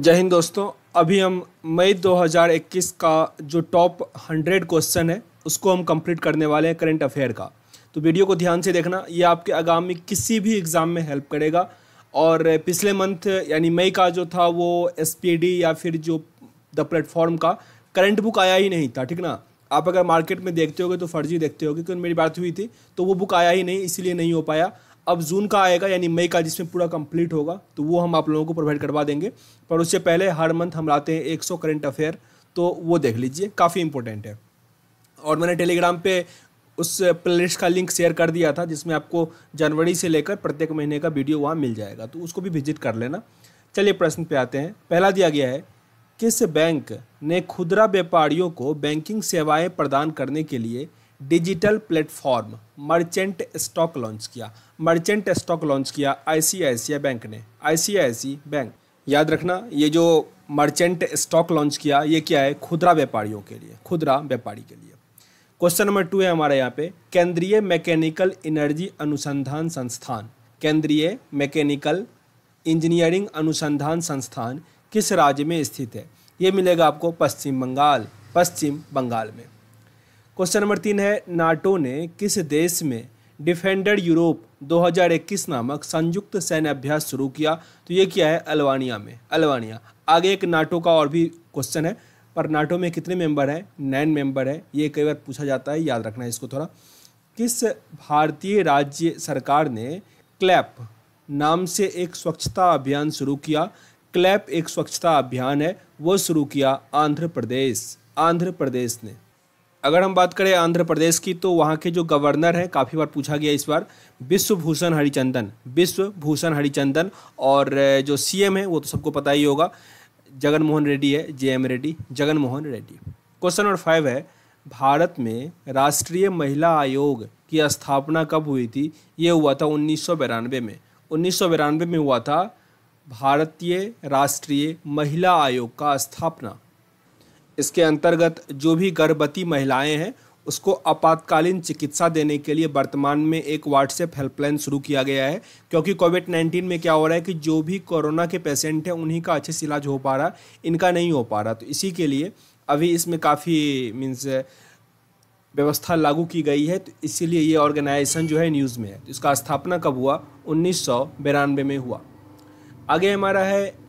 जय हिंद दोस्तों अभी हम मई 2021 का जो टॉप 100 क्वेश्चन है उसको हम कंप्लीट करने वाले हैं करंट अफेयर का तो वीडियो को ध्यान से देखना ये आपके आगामी किसी भी एग्ज़ाम में हेल्प करेगा और पिछले मंथ यानी मई का जो था वो एस या फिर जो द प्लेटफॉर्म का करंट बुक आया ही नहीं था ठीक ना आप अगर मार्केट में देखते होगे तो फर्जी देखते होगे क्योंकि मेरी बात हुई थी तो वो बुक आया ही नहीं इसीलिए नहीं हो पाया अब जून का आएगा यानी मई का जिसमें पूरा कंप्लीट होगा तो वो हम आप लोगों को प्रोवाइड करवा देंगे पर उससे पहले हर मंथ हम लाते हैं 100 करंट अफेयर तो वो देख लीजिए काफ़ी इंपॉर्टेंट है और मैंने टेलीग्राम पे उस प्लेलिस्ट का लिंक शेयर कर दिया था जिसमें आपको जनवरी से लेकर प्रत्येक महीने का वीडियो वहाँ मिल जाएगा तो उसको भी विजिट कर लेना चलिए प्रश्न पे आते हैं पहला दिया गया है किस बैंक ने खुदरा व्यापारियों को बैंकिंग सेवाएं प्रदान करने के लिए digital platform merchant stock launch किया मर्चेंट स्टॉक लॉन्च किया आई बैंक ने आई बैंक याद रखना ये जो मर्चेंट स्टॉक लॉन्च किया ये क्या है खुदरा व्यापारियों के लिए खुदरा व्यापारी के लिए क्वेश्चन नंबर टू है हमारे यहाँ पे केंद्रीय मैकेनिकल एनर्जी अनुसंधान संस्थान केंद्रीय मैकेनिकल इंजीनियरिंग अनुसंधान संस्थान किस राज्य में स्थित है ये मिलेगा आपको पश्चिम बंगाल पश्चिम बंगाल में क्वेश्चन नंबर तीन है नाटो ने किस देश में डिफेंडर यूरोप 2021 नामक संयुक्त सैन्य अभ्यास शुरू किया तो ये क्या है अल्वानिया में अल्वानिया आगे एक नाटो का और भी क्वेश्चन है पर नाटो में कितने मेंबर हैं नाइन मेंबर हैं ये कई बार पूछा जाता है याद रखना है इसको थोड़ा किस भारतीय राज्य सरकार ने क्लैप नाम से एक स्वच्छता अभियान शुरू किया क्लैप एक स्वच्छता अभियान है वो शुरू किया आंध्र प्रदेश आंध्र प्रदेश ने अगर हम बात करें आंध्र प्रदेश की तो वहाँ के जो गवर्नर हैं काफ़ी बार पूछा गया इस बार विश्वभूषण हरिचंदन विश्वभूषण हरिचंदन और जो सीएम है वो तो सबको पता ही होगा जगनमोहन रेड्डी है J M Reddy Jaganmohan Reddy question number five है भारत में राष्ट्रीय महिला आयोग की स्थापना कब हुई थी ये हुआ था उन्नीस में उन्नीस में हुआ था भारतीय राष्ट्रीय महिला आयोग का स्थापना इसके अंतर्गत जो भी गर्भवती महिलाएं हैं उसको आपातकालीन चिकित्सा देने के लिए वर्तमान में एक व्हाट्सएप हेल्पलाइन शुरू किया गया है क्योंकि कोविड नाइन्टीन में क्या हो रहा है कि जो भी कोरोना के पेशेंट हैं उन्हीं का अच्छे से इलाज हो पा रहा इनका नहीं हो पा रहा तो इसी के लिए अभी इसमें काफ़ी मीन्स व्यवस्था लागू की गई है तो इसीलिए ये ऑर्गेनाइजेशन जो है न्यूज़ में है तो इसका स्थापना कब हुआ उन्नीस में हुआ आगे हमारा है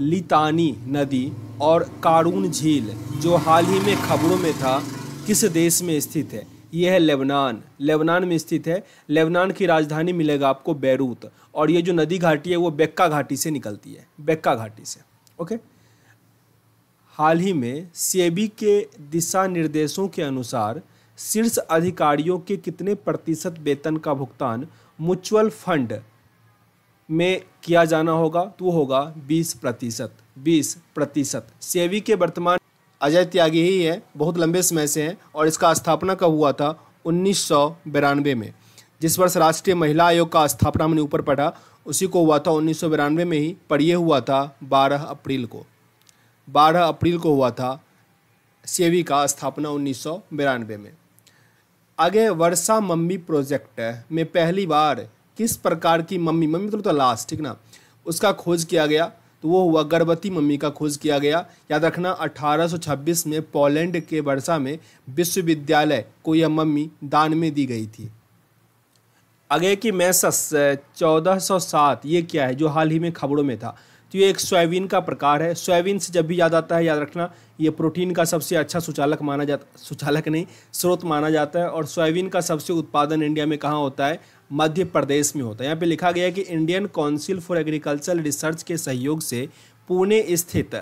लितानी नदी और कारून झील जो हाल ही में खबरों में था किस देश में स्थित है यह है लेबनान लेबनान में स्थित है लेबनान की राजधानी मिलेगा आपको बैरूत और ये जो नदी घाटी है वो बेक्का घाटी से निकलती है बेक्का घाटी से ओके हाल ही में सेबी के दिशा निर्देशों के अनुसार शीर्ष अधिकारियों के कितने प्रतिशत वेतन का भुगतान म्यूचुअल फंड में किया जाना होगा तो वो होगा बीस प्रतिशत बीस प्रतिशत सेवी के वर्तमान अजय त्यागी ही है बहुत लंबे समय से हैं और इसका स्थापना कब हुआ था उन्नीस में जिस वर्ष राष्ट्रीय महिला आयोग का स्थापना हमने ऊपर पढ़ा उसी को हुआ था उन्नीस में ही पर यह हुआ था 12 अप्रैल को 12 अप्रैल को हुआ था सेवी का स्थापना उन्नीस में आगे वर्षा मम्मी प्रोजेक्ट में पहली बार किस प्रकार की मम्मी मम्मी मतलब तो लाश ठीक ना उसका खोज किया गया तो वो हुआ गर्भवती मम्मी का खोज किया गया याद रखना 1826 में पोलैंड के वर्षा में विश्वविद्यालय को यह मम्मी दान में दी गई थी आगे की मैसस 1407 ये क्या है जो हाल ही में खबरों में था तो ये एक सोयाबीन का प्रकार है सोयाबीन से जब भी याद आता है याद रखना ये प्रोटीन का सबसे अच्छा सुचालक माना जाता सुचालक नहीं स्रोत माना जाता है और सोयाबीन का सबसे उत्पादन इंडिया में कहाँ होता है मध्य प्रदेश में होता है यहाँ पे लिखा गया है कि Indian Council for Agriculture Research के सहयोग से पुणे स्थित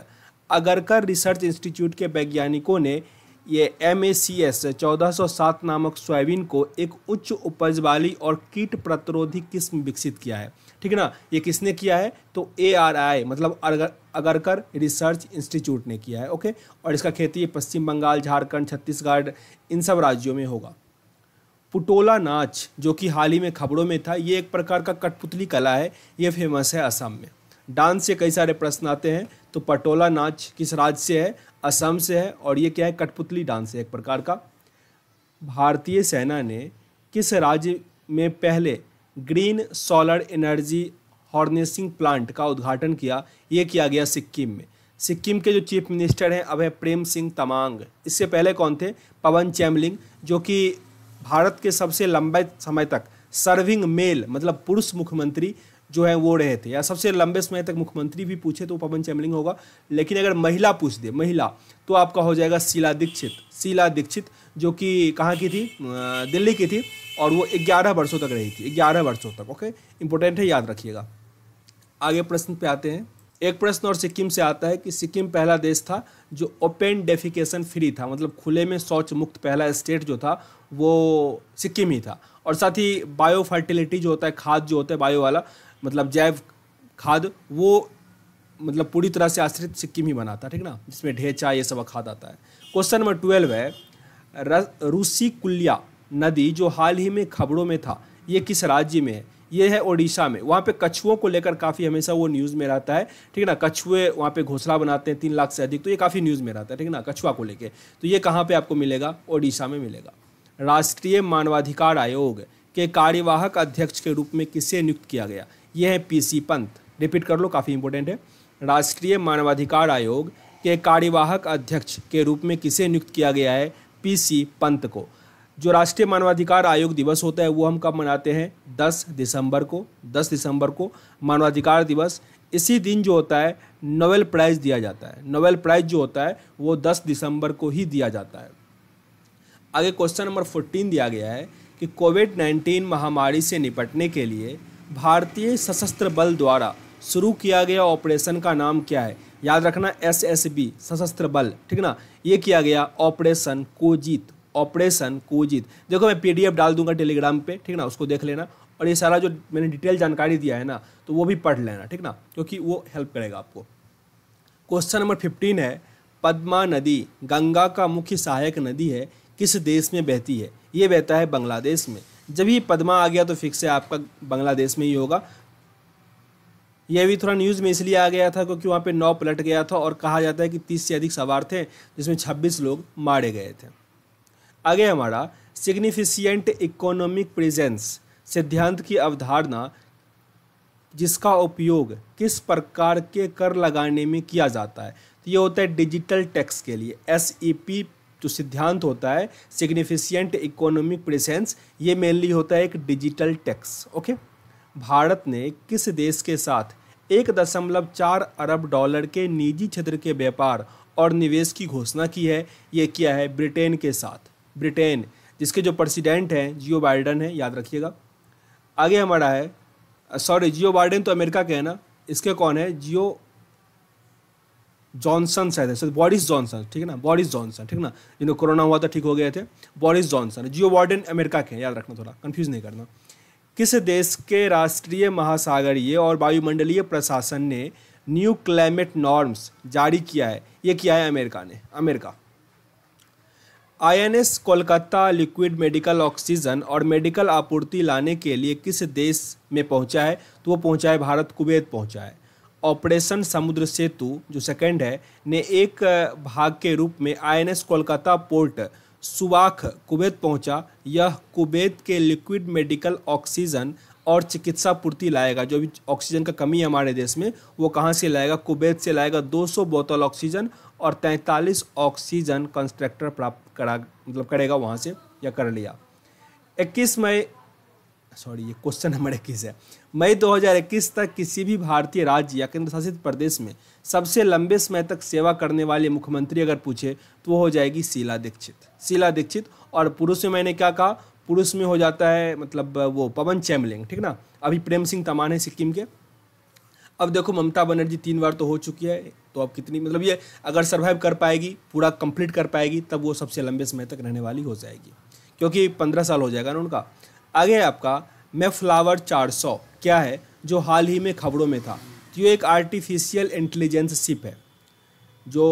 अगरकर रिसर्च इंस्टीट्यूट के वैज्ञानिकों ने ये एम ए सी एस चौदह सौ सात नामक सोयाबीन को एक उच्च उपज वाली और कीट प्रतिरोधी किस्म विकसित किया है ठीक है ना ये किसने किया है तो ए आर आई मतलब अगर अगरकर रिसर्च इंस्टीट्यूट ने किया है ओके और इसका खेती पश्चिम बंगाल झारखंड छत्तीसगढ़ इन सब राज्यों में होगा पुटोला नाच जो कि हाल ही में खबरों में था ये एक प्रकार का कठपुतली कला है ये फेमस है असम में डांस से कई सारे प्रश्न आते हैं तो पटोला नाच किस राज्य से है असम से है और ये क्या है कठपुतली डांस है एक प्रकार का भारतीय सेना ने किस राज्य में पहले green solar energy harnessing plant का उद्घाटन किया ये किया गया सिक्किम में सिक्किम के जो चीफ मिनिस्टर हैं अब है प्रेम सिंह तमांग इससे पहले कौन थे पवन चैमलिंग जो कि भारत के सबसे लंबे समय तक सर्विंग मेल मतलब पुरुष मुख्यमंत्री जो है वो रहे थे या सबसे लंबे समय तक मुख्यमंत्री भी पूछे तो पवन चैमलिंग होगा लेकिन अगर महिला पूछ दे महिला तो आपका हो जाएगा शीला दीक्षित शीला दीक्षित जो कि कहाँ की थी दिल्ली की थी और वो ग्यारह वर्षों तक रही थी ग्यारह वर्षों तक ओके इंपॉर्टेंट है याद रखिएगा आगे प्रश्न पे आते हैं एक प्रश्न और सिक्किम से आता है कि सिक्किम पहला देश था जो ओपन डेफिकेशन फ्री था मतलब खुले में शौच मुक्त पहला स्टेट जो था वो सिक्किम ही था और साथ ही बायो फर्टिलिटी जो होता है खाद जो होता है बायो वाला मतलब जैव खाद वो मतलब पूरी तरह से आश्रित सिक्किम ही बनाता है ठीक ना जिसमें ढेचा ये सब खाद आता है क्वेश्चन नंबर ट्वेल्व है रूसी कुल्या नदी जो हाल ही में खबरों में था ये किस राज्य में है ये है ओडिशा में वहाँ पे कछुओं को लेकर काफ़ी हमेशा वो न्यूज़ में रहता है ठीक है ना कछुए वहाँ पे घोसला बनाते हैं तीन लाख से अधिक तो ये काफ़ी न्यूज़ में रहता है ठीक है ना कछुआ को लेकर तो ये कहाँ पर आपको मिलेगा ओडिशा में मिलेगा राष्ट्रीय मानवाधिकार आयोग के कार्यवाहक अध्यक्ष के रूप में किसे नियुक्त किया गया यह है पीसी पंत रिपीट कर लो काफ़ी इंपॉर्टेंट है राष्ट्रीय मानवाधिकार आयोग के कार्यवाहक अध्यक्ष के रूप में किसे नियुक्त किया गया है पीसी पंत को जो राष्ट्रीय मानवाधिकार आयोग दिवस होता है वो हम कब मनाते हैं 10 दिसंबर को 10 दिसंबर को मानवाधिकार दिवस इसी दिन जो होता है नोबेल प्राइज़ दिया जाता है नोबेल प्राइज़ जो होता है वो 10 दिसंबर को ही दिया जाता है आगे क्वेश्चन नंबर 14 दिया गया है कि कोविड 19 महामारी से निपटने के लिए भारतीय सशस्त्र बल द्वारा शुरू किया गया ऑपरेशन का नाम क्या है याद रखना एस एस बी सशस्त्र बल ठीक ना ये किया गया ऑपरेशन कोजीत ऑपरेशन कोजित देखो मैं पीडीएफ डाल दूंगा टेलीग्राम पे ठीक ना उसको देख लेना और ये सारा जो मैंने डिटेल जानकारी दिया है ना तो वो भी पढ़ लेना ठीक ना क्योंकि वो हेल्प करेगा आपको क्वेश्चन नंबर फिफ्टीन है पद्मा नदी गंगा का मुख्य सहायक नदी है किस देश में बहती है ये बहता है बांग्लादेश में जब ये पद्मा आ गया तो फिक्स है आपका बांग्लादेश में ही होगा यह भी थोड़ा न्यूज़ में इसलिए आ गया था क्योंकि वहाँ पे नौ पलट गया था और कहा जाता है कि तीस से अधिक सवार थे जिसमें छब्बीस लोग मारे गए थे आगे हमारा सिग्निफिशियंट इकोनॉमिक प्रेजेंस सिद्धांत की अवधारणा जिसका उपयोग किस प्रकार के कर लगाने में किया जाता है तो ये होता है डिजिटल टैक्स के लिए एस ई पी जो सिद्धांत होता है सिग्निफिशियंट इकोनॉमिक प्रेजेंस ये मेनली होता है एक डिजिटल टैक्स ओके भारत ने किस देश के साथ एक दशमलव चार अरब डॉलर के निजी क्षेत्र के व्यापार और निवेश की घोषणा की है ये किया है ब्रिटेन के साथ ब्रिटेन जिसके जो प्रेसिडेंट हैं जियो बाइडन है याद रखिएगा आगे हमारा है सॉरी जियो बाइडन तो अमेरिका के हैं ना इसके कौन है जियो जॉनसन शायद है बॉरिस जॉनसन ठीक है ना बॉरिस जॉनसन ठीक ना जिन्होंने कोरोना हुआ था ठीक हो गए थे Boris Johnson Joe Biden America के हैं याद रखना थोड़ा कन्फ्यूज़ नहीं करना किस देश के राष्ट्रीय महासागरीय और वायुमंडलीय प्रशासन ने न्यू क्लाइमेट नॉर्म्स जारी किया है ये किया है अमेरिका ने America INS Kolkata liquid medical oxygen और मेडिकल आपूर्ति लाने के लिए किस देश में पहुंचा है तो वो पहुंचा है भारत कुवैत पहुंचा है ऑपरेशन समुद्र सेतु जो सेकंड है ने एक भाग के रूप में INS Kolkata port Shuwaikh Kuwait पहुंचा यह कुवैत के लिक्विड मेडिकल ऑक्सीजन और चिकित्सा पूर्ति लाएगा जो भी ऑक्सीजन का कमी है हमारे देश में वो कहाँ से लाएगा कुवैत से लाएगा 200 बोतल ऑक्सीजन और 43 ऑक्सीजन कंस्ट्रक्टर प्राप्त करा मतलब करेगा वहाँ से या कर लिया 21 मई सॉरी ये क्वेश्चन नंबर इक्कीस है मई 2021 तक किसी भी भारतीय राज्य या केंद्र शासित प्रदेश में सबसे लंबे समय तक सेवा करने वाले मुख्यमंत्री अगर पूछे तो वो हो जाएगी शीला दीक्षित शीला दीक्षित और पुरुष में मैंने क्या कहा पुरुष में हो जाता है मतलब वो पवन चैमलिंग ठीक ना अभी प्रेम सिंह तमान है सिक्किम के अब देखो ममता बनर्जी तीन बार तो हो चुकी है तो अब कितनी मतलब ये अगर सर्वाइव कर पाएगी पूरा कंप्लीट कर पाएगी तब वो सबसे लंबे समय तक रहने वाली हो जाएगी क्योंकि पंद्रह साल हो जाएगा ना उनका आगे आपका मैं फ्लावर चार सौ क्या है जो हाल ही में खबरों में था तो ये एक आर्टिफिशियल इंटेलिजेंस शिप है जो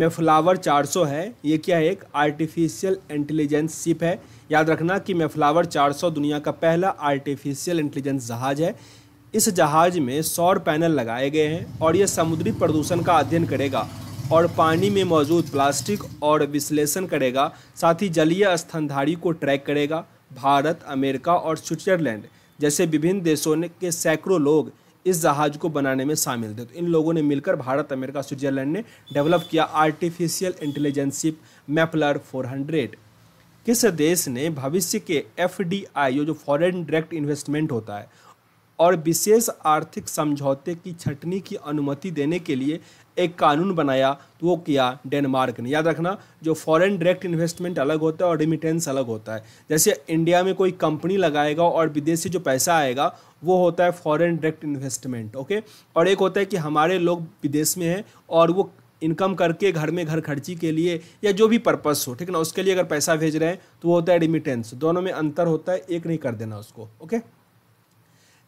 मेफ्लावर सौ है ये क्या है एक आर्टिफिशियल इंटेलिजेंस शिप है याद रखना कि मेफ्लावर सौ दुनिया का पहला आर्टिफिशियल इंटेलिजेंस जहाज़ है इस जहाज में सौर पैनल लगाए गए हैं और यह समुद्री प्रदूषण का अध्ययन करेगा और पानी में मौजूद प्लास्टिक और विश्लेषण करेगा साथ ही जलीय स्तनधारी को ट्रैक करेगा भारत अमेरिका और स्विट्जरलैंड जैसे विभिन्न देशों के सैकड़ों लोग इस जहाज को बनाने में शामिल थे तो इन लोगों ने मिलकर भारत अमेरिका स्विट्जरलैंड ने डेवलप किया आर्टिफिशियल इंटेलिजेंसिप मैपलर 400 किस देश ने भविष्य के एफ जो फॉरेन डायरेक्ट इन्वेस्टमेंट होता है और विशेष आर्थिक समझौते की छटनी की अनुमति देने के लिए एक कानून बनाया तो वो किया डेनमार्क ने याद रखना जो फॉरेन डायरेक्ट इन्वेस्टमेंट अलग होता है और रिमिटेंस अलग होता है जैसे इंडिया में कोई कंपनी लगाएगा और विदेश से जो पैसा आएगा वो होता है फॉरेन डायरेक्ट इन्वेस्टमेंट ओके और एक होता है कि हमारे लोग विदेश में हैं और वो इनकम करके घर में घर खर्ची के लिए या जो भी पर्पस हो ठीक है ना उसके लिए अगर पैसा भेज रहे हैं तो वो होता है रिमिटेंस दोनों में अंतर होता है एक नहीं कर देना उसको ओके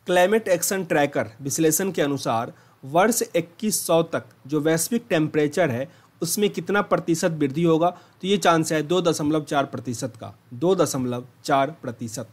क्लाइमेट एक्शन ट्रैकर विश्लेषण के अनुसार वर्ष 2100 तक जो वैश्विक टेम्परेचर है उसमें कितना प्रतिशत वृद्धि होगा तो ये चांस है दो दशमलव चार प्रतिशत का दो दशमलव चार प्रतिशत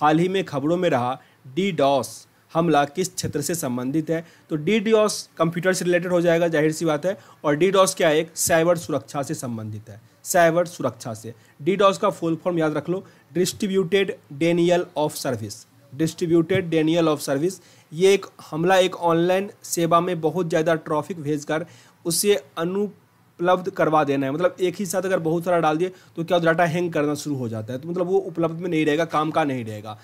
हाल ही में खबरों में रहा डी डॉस हमला किस क्षेत्र से संबंधित है तो डी डॉस कंप्यूटर से रिलेटेड हो जाएगा जाहिर सी बात है और डी डॉस क्या है एक साइबर सुरक्षा से संबंधित है साइबर सुरक्षा से डी डॉस का फुल फॉर्म याद रख लो distributed denial of service distributed denial of service ये एक हमला एक ऑनलाइन सेवा में बहुत ज़्यादा ट्रॉफिक भेजकर उसे अनुपलब्ध करवा देना है मतलब एक ही साथ अगर बहुत सारा डाल दिए तो क्या डाटा हैंग करना शुरू हो जाता है तो मतलब वो उपलब्ध में नहीं रहेगा काम का नहीं रहेगा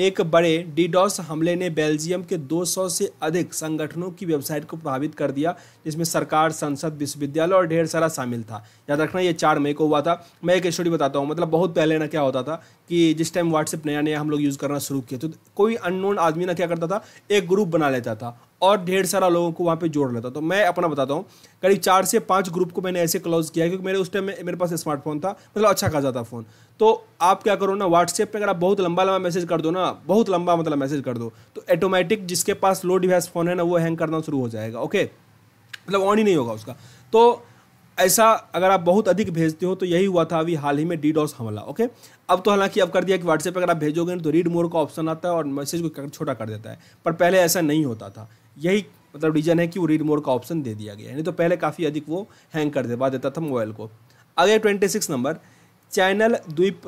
एक बड़े डीडॉस हमले ने बेल्जियम के 200 से अधिक संगठनों की वेबसाइट को प्रभावित कर दिया जिसमें सरकार संसद विश्वविद्यालय और ढेर सारा शामिल था याद रखना ये चार मई को हुआ था मैं एक स्टोरी बताता हूँ मतलब बहुत पहले ना क्या होता था कि जिस टाइम व्हाट्सएप नया नया हम लोग यूज़ करना शुरू किए तो कोई अननोन आदमी ना क्या करता था एक ग्रुप बना लेता था और ढेर सारा लोगों को वहाँ पे जोड़ लेता तो मैं अपना बताता हूँ करीब चार से पाँच ग्रुप को मैंने ऐसे क्लोज किया क्योंकि मेरे उस टाइम में मेरे पास स्मार्टफोन था मतलब अच्छा खासा था फ़ोन तो आप क्या करो ना व्हाट्सएप पे अगर आप बहुत लंबा लंबा मैसेज कर दो ना बहुत लंबा मतलब मैसेज कर दो तो ऑटोमेटिक जिसके पास लो डिवाइस फ़ोन है ना वो हैंग करना शुरू हो जाएगा ओके मतलब ऑन ही नहीं होगा उसका तो ऐसा अगर आप बहुत अधिक भेजते हो तो यही हुआ था अभी हाल ही में डी हमला ओके अब तो हालांकि अब कर दिया कि व्हाट्सएप अगर आप भेजोगे तो रीड मोर का ऑप्शन आता है और मैसेज को छोटा कर देता है पर पहले ऐसा नहीं होता था यही मतलब रीजन है कि वो रीड मोड का ऑप्शन दे दिया गया यानी तो पहले काफ़ी अधिक वो हैंग कर दे देता था मोबाइल को अगले ट्वेंटी सिक्स नंबर चैनल द्वीप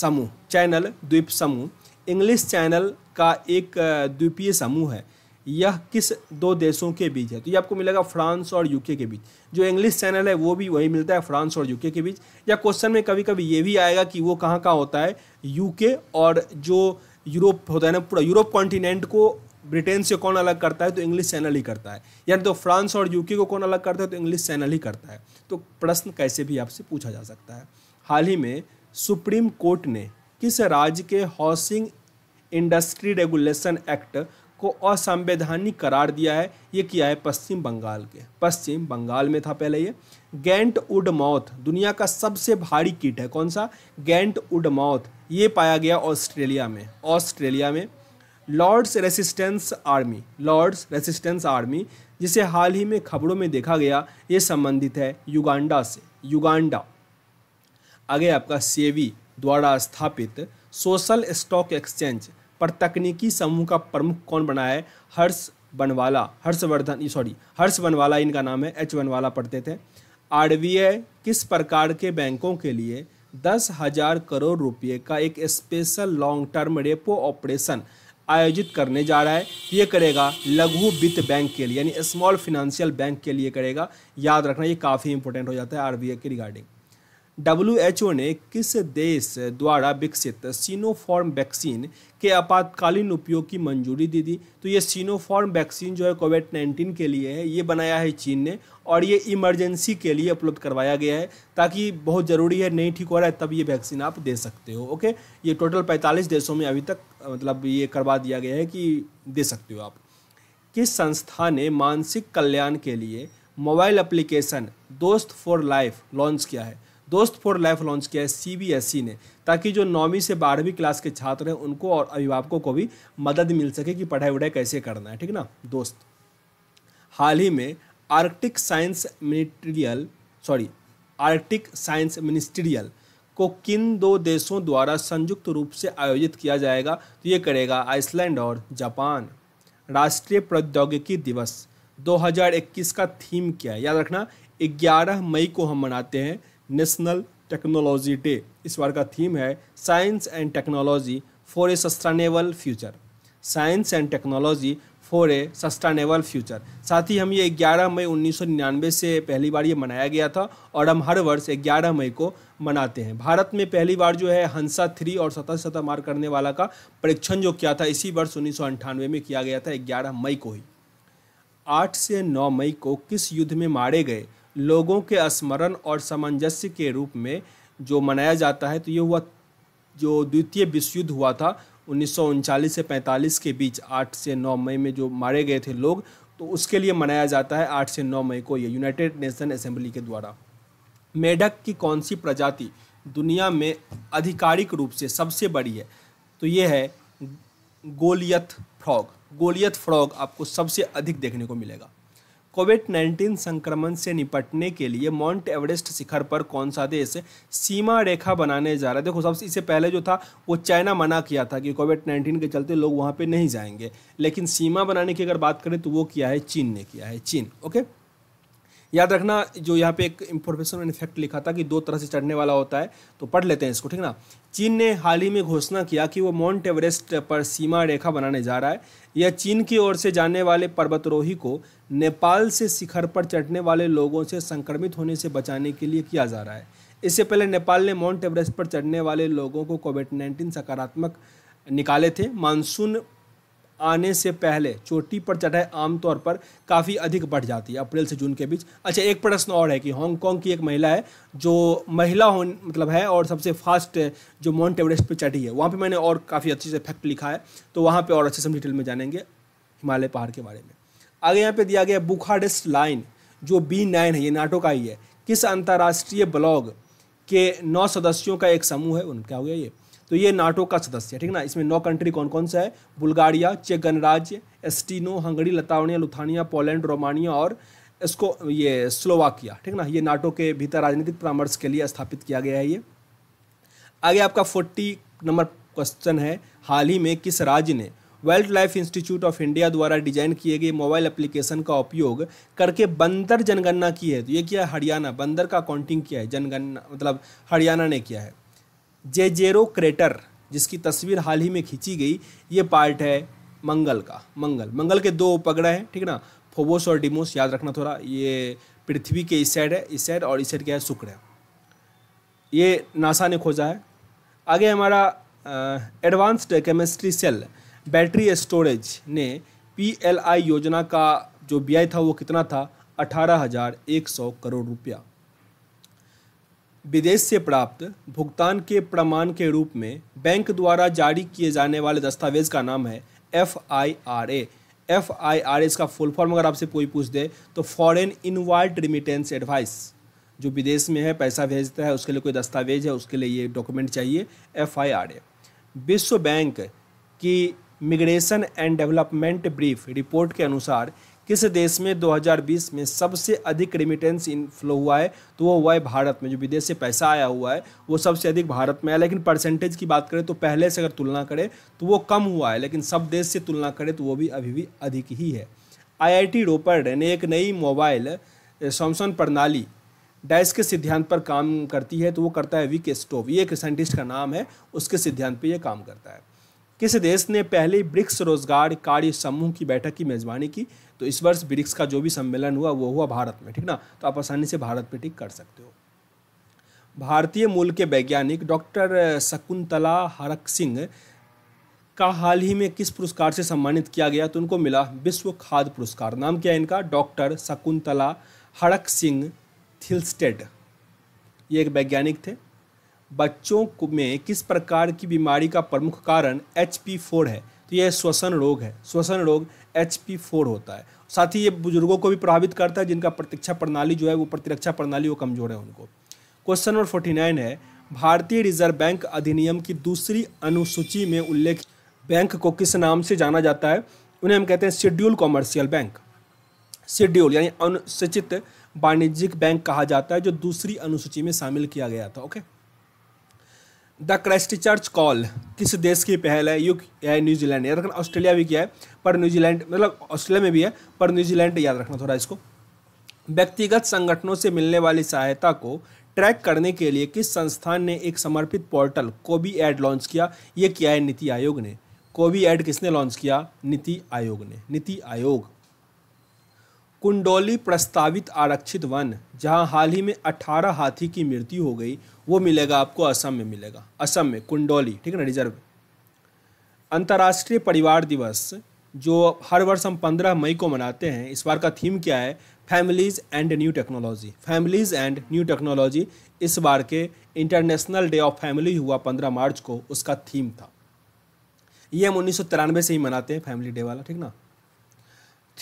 समूह चैनल द्वीप समूह इंग्लिश चैनल का एक द्वीपीय समूह है यह किस दो देशों के बीच है तो ये आपको मिलेगा फ्रांस और यूके के बीच जो इंग्लिश चैनल है वो भी वही मिलता है फ्रांस और यूके के बीच या क्वेश्चन में कभी कभी ये भी आएगा कि वो कहाँ कहाँ होता है यूके और जो यूरोप होता है ना पूरा यूरोप कॉन्टिनेंट को ब्रिटेन से कौन अलग करता है तो इंग्लिश चैनल ही करता है यानी तो फ्रांस और यूके को कौन अलग करता है तो इंग्लिश चैनल ही करता है तो प्रश्न कैसे भी आपसे पूछा जा सकता है हाल ही में सुप्रीम कोर्ट ने किस राज्य के हाउसिंग इंडस्ट्री रेगुलेशन एक्ट को असंवैधानिक करार दिया है ये किया है पश्चिम बंगाल के पश्चिम बंगाल में था पहले ये गेंट उड मौत दुनिया का सबसे भारी कीट है कौन सा गेंट उड मौत ये पाया गया ऑस्ट्रेलिया में ऑस्ट्रेलिया में Lord's Resistance Army Lord's Resistance Army जिसे हाल ही में खबरों में देखा गया ये संबंधित है युगांडा से युगांडा आगे आपका सेवी द्वारा स्थापित सोशल स्टॉक एक्सचेंज पर तकनीकी समूह का प्रमुख कौन बना है हर्ष बनवाला हर्षवर्धन सॉरी हर्ष बनवाला इनका नाम है एच बनवाला पढ़ते थे आर किस प्रकार के बैंकों के लिए दस हजार करोड़ रुपये का एक special long term repo operation आयोजित करने जा रहा है ये करेगा लघु वित्त बैंक के लिए यानी स्मॉल फिनेंशियल बैंक के लिए करेगा याद रखना ये काफ़ी इंपॉर्टेंट हो जाता है आर के रिगार्डिंग ओ ने किस देश द्वारा विकसित सीनोफॉर्म वैक्सीन के आपातकालीन उपयोग की मंजूरी दे दी तो ये सीनोफॉर्म वैक्सीन जो है कोविड नाइन्टीन के लिए है ये बनाया है चीन ने और ये इमरजेंसी के लिए उपलब्ध करवाया गया है ताकि बहुत ज़रूरी है नहीं ठीक हो रहा है तब ये वैक्सीन आप दे सकते हो ओके ये टोटल पैंतालीस देशों में अभी तक मतलब ये करवा दिया गया है कि दे सकते हो आप किस संस्था ने मानसिक कल्याण के लिए mobile application Dost for life launch किया है दोस्त फॉर लाइफ लॉन्च किया है ई e ने ताकि जो नौवीं से बारहवीं क्लास के छात्र हैं उनको और अभिभावकों को भी मदद मिल सके कि पढ़ाई वढ़ाई कैसे करना है ठीक ना दोस्त हाल ही में Arctic Science Ministerial sorry Arctic Science Ministerial को किन दो देशों द्वारा संयुक्त रूप से आयोजित किया जाएगा तो ये करेगा आइसलैंड और जापान राष्ट्रीय प्रौद्योगिकी दिवस 2021 का थीम क्या है याद रखना 11 मई को हम मनाते हैं नेशनल टेक्नोलॉजी डे इस बार का थीम है science and technology for a sustainable future science and technology for a sustainable future साथ ही हम ये 11 मई 1999 से पहली बार ये मनाया गया था और हम हर वर्ष 11 मई को मनाते हैं भारत में पहली बार जो है हंसा थ्री और सतह सतह मार करने वाला का परीक्षण जो किया था इसी वर्ष उन्नीस में किया गया था ग्यारह मई को ही आठ से नौ मई को किस युद्ध में मारे गए लोगों के स्मरण और सामंजस्य के रूप में जो मनाया जाता है तो ये हुआ जो द्वितीय विश्व युद्ध हुआ था उन्नीस से 45 के बीच 8 से 9 मई में जो मारे गए थे लोग तो उसके लिए मनाया जाता है 8 से 9 मई को ये यूनाइटेड नेशन असेंबली के द्वारा मेढक की कौन सी प्रजाति दुनिया में आधिकारिक रूप से सबसे बड़ी है तो ये है गोलियत फ्रॉग गोलियत फ्रॉग आपको सबसे अधिक देखने को मिलेगा कोविड 19 संक्रमण से निपटने के लिए माउंट एवरेस्ट शिखर पर कौन सा देश सीमा रेखा बनाने जा रहा है देखो सबसे इससे पहले जो था वो चाइना मना किया था कि कोविड 19 के चलते लोग वहाँ पे नहीं जाएंगे लेकिन सीमा बनाने की अगर बात करें तो वो किया है चीन ने किया है चीन ओके याद रखना जो यहाँ पे एक इंफॉर्मेशन मैंने फैक्ट लिखा था कि दो तरह से चढ़ने वाला होता है तो पढ़ लेते हैं इसको ठीक ना चीन ने हाल ही में घोषणा किया कि वो माउंट एवरेस्ट पर सीमा रेखा बनाने जा रहा है यह चीन की ओर से जाने वाले पर्वतरोही को नेपाल से शिखर पर चढ़ने वाले लोगों से संक्रमित होने से बचाने के लिए किया जा रहा है इससे पहले नेपाल ने माउंट एवरेस्ट पर चढ़ने वाले लोगों को कोविड नाइन्टीन सकारात्मक निकाले थे मानसून आने से पहले चोटी पर चढ़ाई आमतौर पर काफ़ी अधिक बढ़ जाती है अप्रैल से जून के बीच अच्छा एक प्रश्न और है कि हांगकॉन्ग की एक महिला है जो महिला हो मतलब है और सबसे फास्ट जो माउंट एवरेस्ट पर चढ़ी है वहाँ पर मैंने और काफ़ी अच्छे से फैक्ट लिखा है तो वहाँ पर और अच्छे से हम डिटेल में जानेंगे हिमालय पहाड़ के बारे में आगे यहाँ पर दिया गया बुखारेस्ट लाइन जो बी नाइन है ये नाटो का ही है किस अंतर्राष्ट्रीय ब्लॉग के नौ सदस्यों का एक समूह है उनका हो गया ये तो ये नाटो का सदस्य है ठीक ना इसमें नौ कंट्री कौन कौन सा है बुल्गारिया चेक गणराज्य एस्टिनो हंगरी लतावनिया लुथानिया पोलैंड रोमानिया और इसको ये स्लोवाकिया ठीक ना ये नाटो के भीतर राजनीतिक परामर्श के लिए स्थापित किया गया है ये आगे आपका फोर्टी नंबर क्वेश्चन है हाल ही में किस राज्य ने Wildlife Institute of India द्वारा डिजाइन किए गए मोबाइल एप्लीकेशन का उपयोग करके बंदर जनगणना की है तो ये किया हरियाणा बंदर का काउंटिंग किया है जनगणना मतलब हरियाणा ने किया है जेजेरो क्रेटर जिसकी तस्वीर हाल ही में खींची गई ये पार्ट है मंगल का मंगल मंगल के दो उपग्रह हैं ठीक ना फोबोस और डिमोस याद रखना थोड़ा ये पृथ्वी के इस साइड है इस साइड और इस साइड क्या है शुक्र है ये नासा ने खोजा है आगे हमारा advanced chemistry cell battery storage ने पीएलआई योजना का जो ब्याय था वो कितना था अठारह हज़ार एक सौ करोड़ रुपया विदेश से प्राप्त भुगतान के प्रमाण के रूप में बैंक द्वारा जारी किए जाने वाले दस्तावेज का नाम है F I R A F I R इसका फुल फॉर्म अगर आपसे कोई पूछ दे तो फॉरेन इनवाइट रिमिटेंस एडवाइस जो विदेश में है पैसा भेजता है उसके लिए कोई दस्तावेज है उसके लिए ये डॉक्यूमेंट चाहिए एफ आई आर ए विश्व बैंक की migration and development brief report के अनुसार किस देश में 2020 में सबसे अधिक रिमिटेंस इनफ्लो हुआ है तो वो हुआ है भारत में जो विदेश से पैसा आया हुआ है वो सबसे अधिक भारत में आया लेकिन परसेंटेज की बात करें तो पहले से अगर तुलना करें तो वो कम हुआ है लेकिन सब देश से तुलना करें तो वो भी अभी भी अधिक ही है आई आई ने एक नई मोबाइल सैमसंग प्रणाली डैश के सिद्धांत पर काम करती है तो वो करता है विक स्टोव ये एक साइंटिस्ट का नाम है उसके सिद्धांत पर यह काम करता है किस देश ने पहले ब्रिक्स रोजगार कार्य समूह की बैठक की मेजबानी की तो इस वर्ष ब्रिक्स का जो भी सम्मेलन हुआ वो हुआ भारत में ठीक ना तो आप आसानी से भारत पे टिक कर सकते हो भारतीय मूल के वैज्ञानिक डॉक्टर शकुंतला हरक सिंह का हाल ही में किस पुरस्कार से सम्मानित किया गया तो उनको मिला विश्व खाद्य पुरस्कार नाम क्या है इनका डॉक्टर शकुंतला हरक सिंह थिलस्टेड ये एक वैज्ञानिक थे बच्चों में किस प्रकार की बीमारी का प्रमुख कारण एच है तो यह श्वसन रोग है श्वसन रोग एच पी फोर होता है साथ ही ये बुजुर्गों को भी प्रभावित करता है जिनका प्रतीक्षा प्रणाली जो है वो प्रतिरक्षा प्रणाली वो कमजोर है उनको क्वेश्चन नंबर फोर्टी नाइन है भारतीय रिजर्व बैंक अधिनियम की दूसरी अनुसूची में उल्लेख बैंक को किस नाम से जाना जाता है उन्हें हम कहते हैं शेड्यूल कॉमर्शियल बैंक शेड्यूल यानी अनुसूचित वाणिज्यिक बैंक कहा जाता है जो दूसरी अनुसूची में शामिल किया गया था okay okay? The Christchurch call किस देश की पहल है यू है न्यूजीलैंड याद रखना ऑस्ट्रेलिया भी किया है पर न्यूजीलैंड मतलब ऑस्ट्रेलिया में भी है पर न्यूजीलैंड याद रखना थोड़ा इसको व्यक्तिगत संगठनों से मिलने वाली सहायता को ट्रैक करने के लिए किस संस्थान ने एक समर्पित पोर्टल कोबी एड लॉन्च किया ये किया है नीति आयोग ने कोबी एड किसने लॉन्च किया नीति आयोग ने नीति आयोग कुंडोली प्रस्तावित आरक्षित वन जहां हाल ही में 18 हाथी की मृत्यु हो गई वो मिलेगा आपको असम में मिलेगा असम में कुंडोली ठीक है ना रिजर्व अंतर्राष्ट्रीय परिवार दिवस जो हर वर्ष हम 15 मई को मनाते हैं इस बार का थीम क्या है families and new technology families and new technology इस बार के इंटरनेशनल डे ऑफ फैमिली हुआ 15 मार्च को उसका थीम था ये हम उन्नीस से ही मनाते हैं फैमिली डे वाला ठीक ना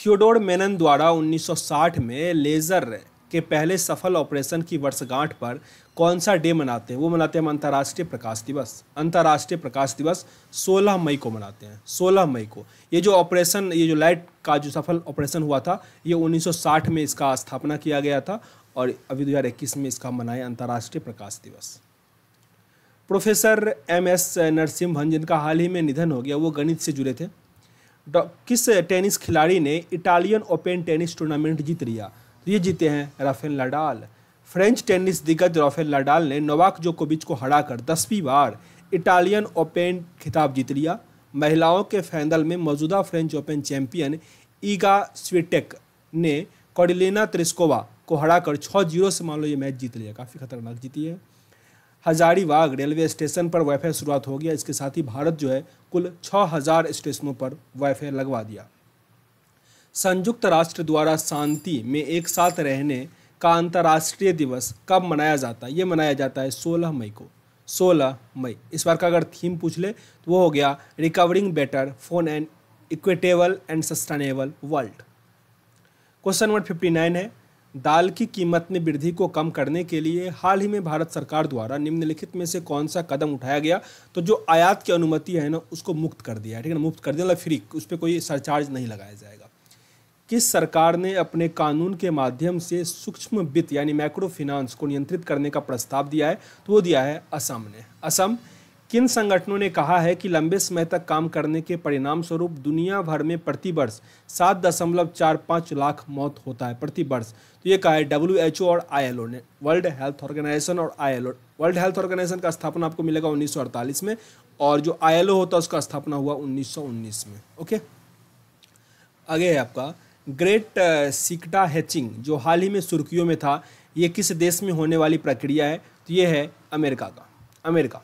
थियोडोर मेनन द्वारा 1960 में लेज़र के पहले सफल ऑपरेशन की वर्षगांठ पर कौन सा डे मनाते हैं वो मनाते हैं हम अंतर्राष्ट्रीय प्रकाश दिवस अंतर्राष्ट्रीय प्रकाश दिवस 16 मई को मनाते हैं 16 मई को ये जो ऑपरेशन ये जो लाइट का जो सफल ऑपरेशन हुआ था ये 1960 में इसका स्थापना किया गया था और अभी दो में इसका मनाए अंतर्राष्ट्रीय प्रकाश दिवस प्रोफेसर एम एस नरसिम्हन जिनका हाल ही में निधन हो गया वो गणित से जुड़े थे किस टेनिस खिलाड़ी ने इटालियन ओपन टेनिस टूर्नामेंट जीत लिया तो ये जीते हैं राफेल लडाल फ्रेंच टेनिस दिग्गज राफेल लडाल ने नोवाक जोकोविच को हराकर दसवीं बार इटालियन ओपन खिताब जीत लिया महिलाओं के फाइनल में मौजूदा French Open champion Iga Swiatek ने कॉडिलेना त्रिस्कोवा को हराकर छः जीरो से मान लो ये मैच जीत लिया काफ़ी खतरनाक जीती है हजारीबाग रेलवे स्टेशन पर वाईफाई शुरुआत हो गया इसके साथ ही भारत जो है कुल 6000 स्टेशनों पर वाईफाई लगवा दिया संयुक्त राष्ट्र द्वारा शांति में एक साथ रहने का अंतर्राष्ट्रीय दिवस कब मनाया जाता है ये मनाया जाता है 16 मई को 16 मई इस बार का अगर थीम पूछ ले तो वो हो गया recovering better for an and equitable and sustainable world question number nine है दाल की कीमत में वृद्धि को कम करने के लिए हाल ही में भारत सरकार द्वारा निम्नलिखित में से कौन सा कदम उठाया गया तो जो आयात की अनुमति है ना उसको मुक्त कर दिया है ठीक है ना मुक्त कर दिया मतलब फ्री उस पर कोई सरचार्ज नहीं लगाया जाएगा किस सरकार ने अपने कानून के माध्यम से सूक्ष्म वित्त यानी माइक्रो फिनांस को नियंत्रित करने का प्रस्ताव दिया है तो वो दिया है असम ने असम किन संगठनों ने कहा है कि लंबे समय तक काम करने के परिणाम स्वरूप दुनिया भर में प्रतिवर्ष सात दशमलव चार पाँच लाख मौत होता है प्रतिवर्ष तो ये कहा है डब्ल्यू एच ओ और आई एल ओ ने वर्ल्ड हेल्थ ऑर्गेनाइजेशन और I L O World Health Organization का स्थापना आपको मिलेगा उन्नीस सौ अड़तालीस में और जो आई एल ओ होता है उसका स्थापना हुआ उन्नीस सौ उन्नीस में ओके आगे है आपका ग्रेट सिकटा हैचिंग जो हाल ही में सुर्खियों में था ये किस देश में होने वाली प्रक्रिया है तो ये है अमेरिका का अमेरिका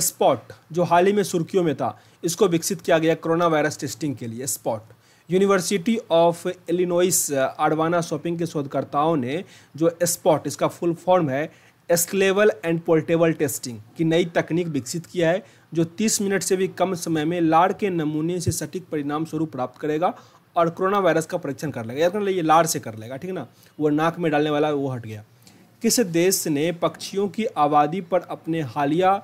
स्पॉट जो हाल ही में सुर्खियों में था इसको विकसित किया गया कोरोना वायरस टेस्टिंग के लिए spot university of Illinois आडवाना shopping के शोधकर्ताओं ने जो स्पॉट इसका फुल फॉर्म है एस्केलेबल एंड पोर्टेबल टेस्टिंग की नई तकनीक विकसित किया है जो 30 मिनट से भी कम समय में लार के नमूने से सटीक परिणाम स्वरूप प्राप्त करेगा और कोरोना वायरस का परीक्षण कर लेगा या ये लार से कर लेगा ठीक ना वो नाक में डालने वाला वो हट गया किस देश ने पक्षियों की आबादी पर अपने हालिया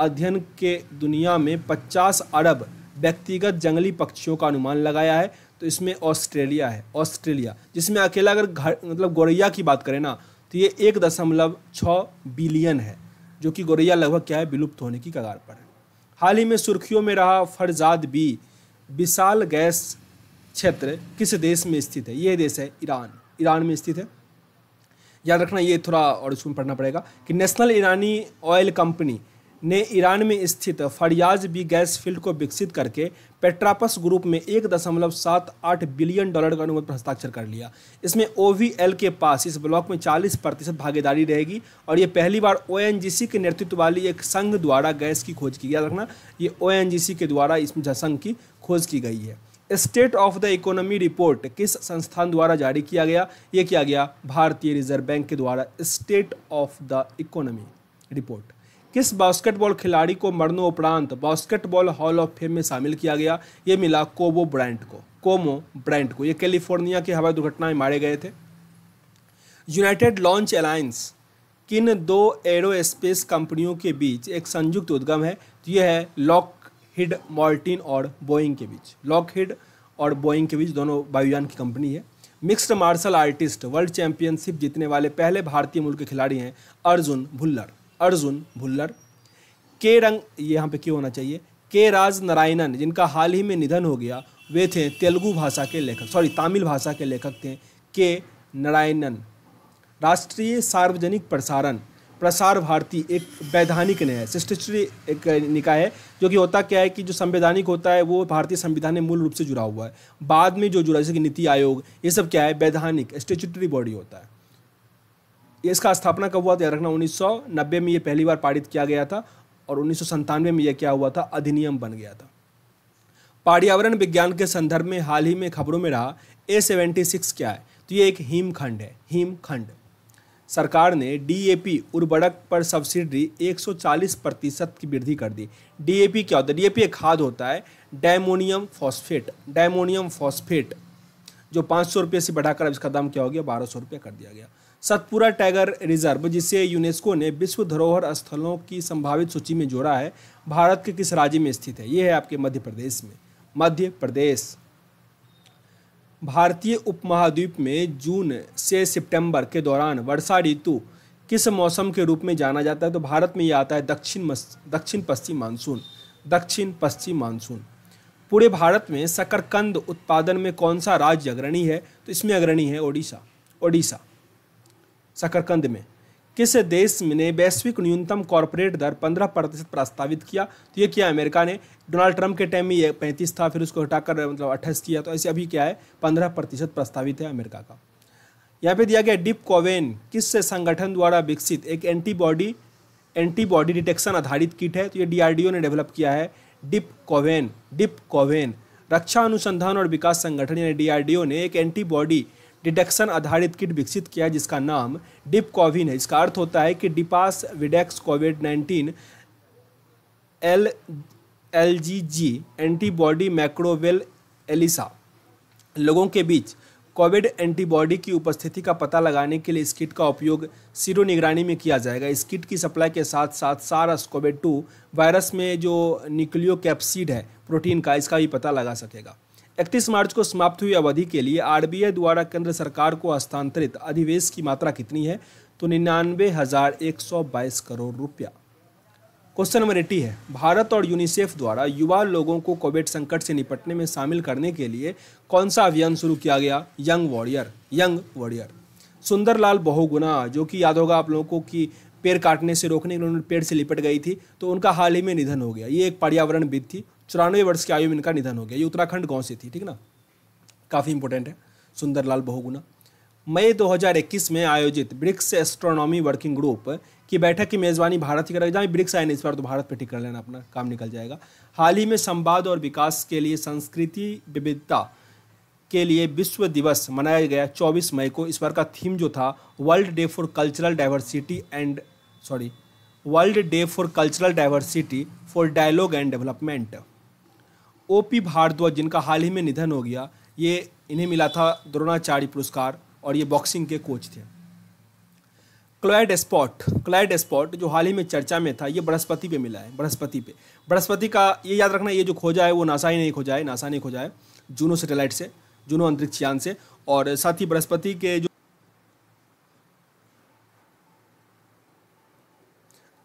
अध्ययन के दुनिया में 50 अरब व्यक्तिगत जंगली पक्षियों का अनुमान लगाया है तो इसमें ऑस्ट्रेलिया है ऑस्ट्रेलिया जिसमें अकेला अगर घर मतलब गौरैया की बात करें ना तो ये एक दशमलव छः बिलियन है जो कि गौरैया लगभग क्या है विलुप्त होने की कगार पर है हाल ही में सुर्खियों में रहा फरजाद बी विशाल गैस क्षेत्र किस देश में स्थित है ये देश है ईरान ईरान में स्थित है याद रखना ये थोड़ा और उसमें पढ़ना पड़ेगा कि नेशनल ईरानी ऑयल कंपनी ने ईरान में स्थित फरियाज बी गैस फील्ड को विकसित करके पेट्रापस ग्रुप में एक दशमलव सात आठ बिलियन डॉलर का अनुमत पर हस्ताक्षर कर लिया इसमें ओ के पास इस ब्लॉक में 40 प्रतिशत भागीदारी रहेगी और ये पहली बार ओ के नेतृत्व वाली एक संघ द्वारा गैस की खोज की याद रखना ये ओ के द्वारा इसमें संघ की खोज की गई है State of the Economy report किस संस्थान द्वारा जारी किया गया ये किया गया भारतीय रिजर्व बैंक के द्वारा State of the Economy report किस बास्केटबॉल खिलाड़ी को मरणोपरांत बास्केटबॉल हॉल ऑफ फेम में शामिल किया गया ये मिला कोबो ब्रांड को कोमो ब्रांड को ये कैलिफोर्निया की हवाई दुर्घटना में मारे गए थे यूनाइटेड लॉन्च अलायंस किन दो एरोस्पेस कंपनियों के बीच एक संयुक्त उद्गम है तो यह है लॉक हिड मॉल्टिन और बोइंग के बीच लॉक हिड और बोइंग के बीच दोनों वायुयान की कंपनी है mixed martial artist world championship जीतने वाले पहले भारतीय मूल के खिलाड़ी हैं अर्जुन भुल्लर अर्जुन भुल्लर के रंग ये यहाँ पे क्यों होना चाहिए के राज नारायणन जिनका हाल ही में निधन हो गया वे थे तेलुगु भाषा के लेखक सॉरी तमिल भाषा के लेखक थे के नारायणन राष्ट्रीय सार्वजनिक प्रसारण प्रसार भारती एक वैधानिक न्याय सिस्टिस्ट्री एक निकाय है जो कि होता क्या है कि जो संवैधानिक होता है वो भारतीय संविधान में मूल रूप से जुड़ा हुआ है बाद में जो जुड़ा जैसे कि नीति आयोग ये सब क्या है वैधानिक स्टेचुटरी बॉडी होता है इसका स्थापना कब हुआ था याद रखना उन्नीस में ये पहली बार पारित किया गया था और उन्नीस में यह क्या हुआ था अधिनियम बन गया था पर्यावरण विज्ञान के संदर्भ में हाल ही में खबरों में रहा ए सेवेंटी सिक्स क्या है तो ये एक हिमखंड है हिमखंड सरकार ने डीएपी उर्वरक पर सब्सिडी 140 प्रतिशत की वृद्धि कर दी डीएपी क्या होता है डीएपी एक खाद होता है डायमोनियम फॉस्फेट डायमोनियम फॉस्फेट जो पाँच सौ रुपये से बढ़ाकर अब इसका दाम क्या हो गया बारह सौ कर दिया गया सतपुरा टाइगर रिजर्व जिसे यूनेस्को ने विश्व धरोहर स्थलों की संभावित सूची में जोड़ा है भारत के किस राज्य में स्थित है ये है आपके मध्य प्रदेश में मध्य प्रदेश भारतीय उपमहाद्वीप में जून से सितंबर के दौरान वर्षा ऋतु किस मौसम के रूप में जाना जाता है तो भारत में ये आता है दक्षिण दक्षिण पश्चिम मानसून दक्षिण पश्चिम मानसून पूरे भारत में शकरकंद उत्पादन में कौन सा राज्य अग्रणी है तो इसमें अग्रणी है ओडिशा ओडिशा शकरकंद में किस देश ने वैश्विक न्यूनतम कॉरपोरेट दर 15 प्रतिशत प्रस्तावित किया तो ये किया अमेरिका ने डोनाल्ड ट्रंप के टाइम में ये पैंतीस था फिर उसको हटाकर मतलब अट्ठाईस किया तो ऐसे अभी क्या है पंद्रह प्रतिशत प्रस्तावित है अमेरिका का यहाँ पे दिया गया डिप कोवेन किस से संगठन द्वारा विकसित एक एंटीबॉडी एंटीबॉडी डिटेक्शन आधारित किट है तो ये डीआरडीओ ने डेवलप किया है डिप कोवेन डिप कोवेन रक्षा अनुसंधान और विकास संगठन यानी डीआरडीओ ने एक एंटीबॉडी डिडक्शन आधारित किट विकसित किया है जिसका नाम डिप कोविन है इसका अर्थ होता है कि डिपास विडेक्स COVID nineteen L L G G antibody microwell ELISA लोगों के बीच कोविड एंटीबॉडी की उपस्थिति का पता लगाने के लिए इस किट का उपयोग सीरो निगरानी में किया जाएगा इस किट की सप्लाई के साथ साथ सारस कोविड टू वायरस में जो न्यूक्लियो कैप्सिड है प्रोटीन का इसका भी पता लगा सकेगा इकतीस मार्च को समाप्त हुई अवधि के लिए आरबीआई द्वारा केंद्र सरकार को हस्तांतरित अधिवेश की मात्रा कितनी है तो निन्यानवे हजार एक सौ बाईस करोड़ रुपया क्वेश्चन नंबर एटी है भारत और यूनिसेफ द्वारा युवा लोगों को कोविड संकट से निपटने में शामिल करने के लिए कौन सा अभियान शुरू किया गया young warrior young warrior Sunderlal Bahuguna जो कि याद होगा आप लोगों को कि पेड़ काटने से रोकने के लिए उन्होंने पेड़ से लिपट गई थी तो उनका हाल ही में निधन हो गया ये एक पर्यावरणविद थी चौरानवे वर्ष की आयु में इनका निधन हो गया ये उत्तराखंड गाँव से थी ठीक ना काफ़ी इंपॉर्टेंट है सुंदरलाल बहुगुना मई 2021 में आयोजित ब्रिक्स एस्ट्रोनॉमी वर्किंग ग्रुप की बैठक की मेज़बानी भारत की करेगा जहाँ ब्रिक्स आए इस बार तो भारत पे ठीक कर लेना अपना काम निकल जाएगा हाल ही में संवाद और विकास के लिए संस्कृति विविधता के लिए विश्व दिवस मनाया गया 24 मई को इस बार का थीम जो था World Day for Cultural Diversity and sorry World Day for Cultural Diversity for Dialogue and Development OP Bhardwaj जिनका हाल ही में निधन हो गया ये इन्हें मिला था द्रोणाचार्य पुरस्कार और ये बॉक्सिंग के कोच थे क्लैड स्पॉट क्लैड स्पॉट जो हाल ही में चर्चा में था ये बृहस्पति पे मिला है बृहस्पति पे बृहस्पति का ये याद रखना ये जो खोजा है वो नासा ही नहीं खोजा है नासा ने खोजा है जूनो सेटेलाइट से जूनो अंतरिक्ष यान से और साथ ही बृहस्पति के जो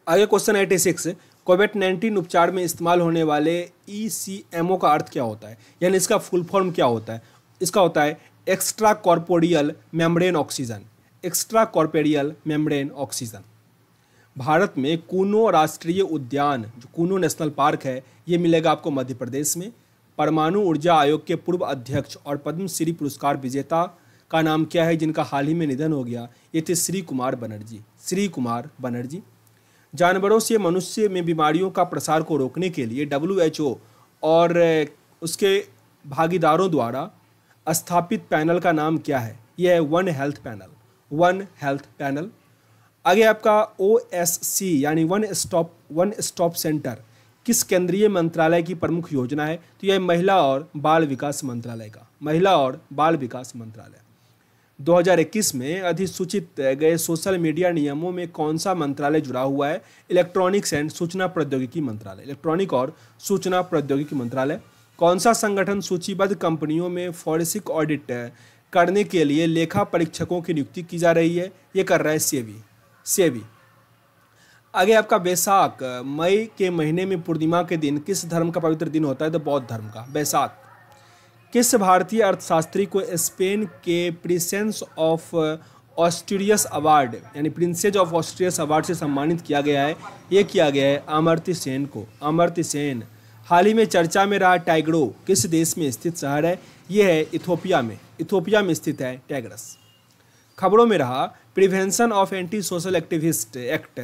आगे question eighty six COVID nineteen उपचार में इस्तेमाल होने वाले ई e का अर्थ क्या होता है यानी इसका फुल फॉर्म क्या होता है इसका होता है extra corporeal membrane oxygen extra corporeal membrane oxygen Bharat में कूनो राष्ट्रीय उद्यान जो कूनो नेशनल पार्क है ये मिलेगा आपको मध्य प्रदेश में परमाणु ऊर्जा आयोग के पूर्व अध्यक्ष और पद्मश्री पुरस्कार विजेता का नाम क्या है जिनका हाल ही में निधन हो गया ये थे श्री कुमार बनर्जी श्री कुमार बनर्जी जानवरों से मनुष्य में बीमारियों का प्रसार को रोकने के लिए डब्ल्यू और उसके भागीदारों द्वारा स्थापित पैनल का नाम क्या है यह है one health panel one health panel आगे आपका ओ एस सी यानी one stop one stop centre किस केंद्रीय मंत्रालय की प्रमुख योजना है तो यह महिला और बाल विकास मंत्रालय का महिला और बाल विकास मंत्रालय 2021 में अधिसूचित गए सोशल मीडिया नियमों में कौन सा मंत्रालय जुड़ा हुआ है इलेक्ट्रॉनिक्स एंड सूचना प्रौद्योगिकी मंत्रालय इलेक्ट्रॉनिक और सूचना प्रौद्योगिकी मंत्रालय कौन सा संगठन सूचीबद्ध कंपनियों में फॉरेंसिक ऑडिट करने के लिए लेखा परीक्षकों की नियुक्ति की जा रही है ये कर रहा है सेवी सेवी आगे आपका बैसाख मई के महीने में पूर्णिमा के दिन किस धर्म का पवित्र दिन होता है तो बौद्ध धर्म का बैसाख किस भारतीय अर्थशास्त्री को स्पेन के प्रिंसेंस ऑफ ऑस्ट्रियस अवार्ड यानी प्रिंसेज ऑफ ऑस्ट्रियस अवार्ड से सम्मानित किया गया है ये किया गया है अमर्त्य सेन को अमर्त्य सेन हाल ही में चर्चा में रहा टाइग्रो किस देश में स्थित शहर है ये है इथोपिया में इथोपिया में स्थित है टैगरस खबरों में रहा prevention of anti social activist act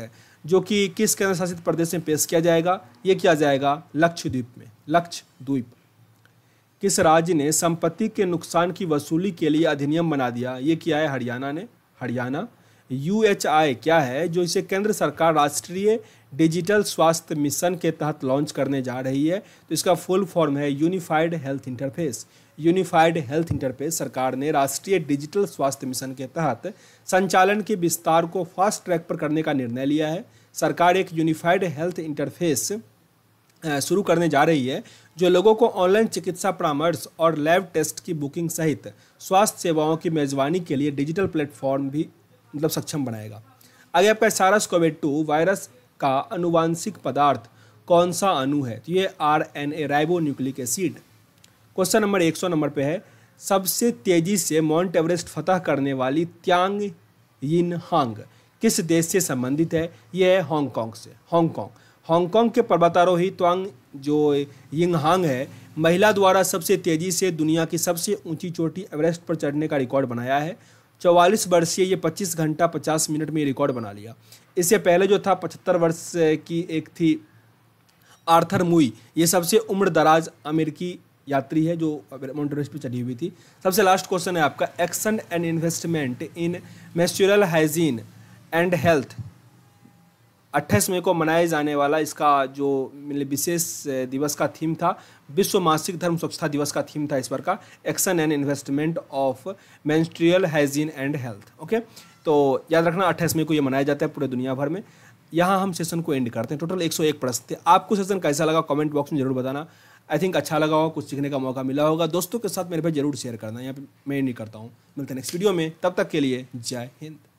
जो कि किस केंद्र शासित प्रदेश में पेश किया जाएगा ये किया जाएगा लक्षद्वीप में लक्षद्वीप किस राज्य ने संपत्ति के नुकसान की वसूली के लिए अधिनियम बना दिया ये किया है हरियाणा ने हरियाणा यू क्या है जो इसे केंद्र सरकार राष्ट्रीय डिजिटल स्वास्थ्य मिशन के तहत लॉन्च करने जा रही है तो इसका फुल फॉर्म है unified health interface unified health interface सरकार ने राष्ट्रीय डिजिटल स्वास्थ्य मिशन के तहत संचालन के विस्तार को फास्ट ट्रैक पर करने का निर्णय लिया है सरकार एक यूनिफाइड हेल्थ इंटरफेस शुरू करने जा रही है जो लोगों को ऑनलाइन चिकित्सा परामर्श और लैब टेस्ट की बुकिंग सहित स्वास्थ्य सेवाओं की मेजबानी के लिए डिजिटल प्लेटफॉर्म भी मतलब सक्षम बनाएगा आगे आपका सारस कोविड टू वायरस का अनुवांशिक पदार्थ कौन सा अणु है तो ये R N A ribo nucleic acid question number एक सौ नंबर पे है सबसे तेजी से माउंट एवरेस्ट फतह करने वाली त्यांग यिन हांग किस देश से संबंधित है यह है हांगकॉन्ग से हांगकॉन्ग हांगकांग के पर्वतारोही त्वांग जो यिंगहांग है महिला द्वारा सबसे तेज़ी से दुनिया की सबसे ऊंची चोटी एवरेस्ट पर चढ़ने का रिकॉर्ड बनाया है चौवालीस वर्षीय ये 25 घंटा 50 मिनट में रिकॉर्ड बना लिया इससे पहले जो था 75 वर्ष की एक थी आर्थर मुई ये सबसे उम्र दराज अमेरिकी यात्री है जो एवरेस्ट पर चढ़ी हुई थी सबसे लास्ट क्वेश्चन है आपका action and investment in menstrual hygiene and health अट्ठाईस मई को मनाया जाने वाला इसका जो मतलब विशेष दिवस का थीम था विश्व मासिक धर्म स्वच्छता दिवस का थीम था इस बार का action and investment of menstrual hygiene and health okay तो याद रखना अट्ठाईस मई को ये मनाया जाता है पूरे दुनिया भर में यहाँ हम सेशन को एंड करते हैं टोटल 101 प्रश्न थे आपको सेशन कैसा लगा कमेंट बॉक्स में जरूर बताना आई थिंक अच्छा लगा होगा कुछ सीखने का मौका मिला होगा दोस्तों के साथ मेरे भाई जरूर शेयर करना यहाँ पे मैं नहीं करता हूँ मिलते हैं नेक्स्ट वीडियो में तब तक के लिए जय हिंद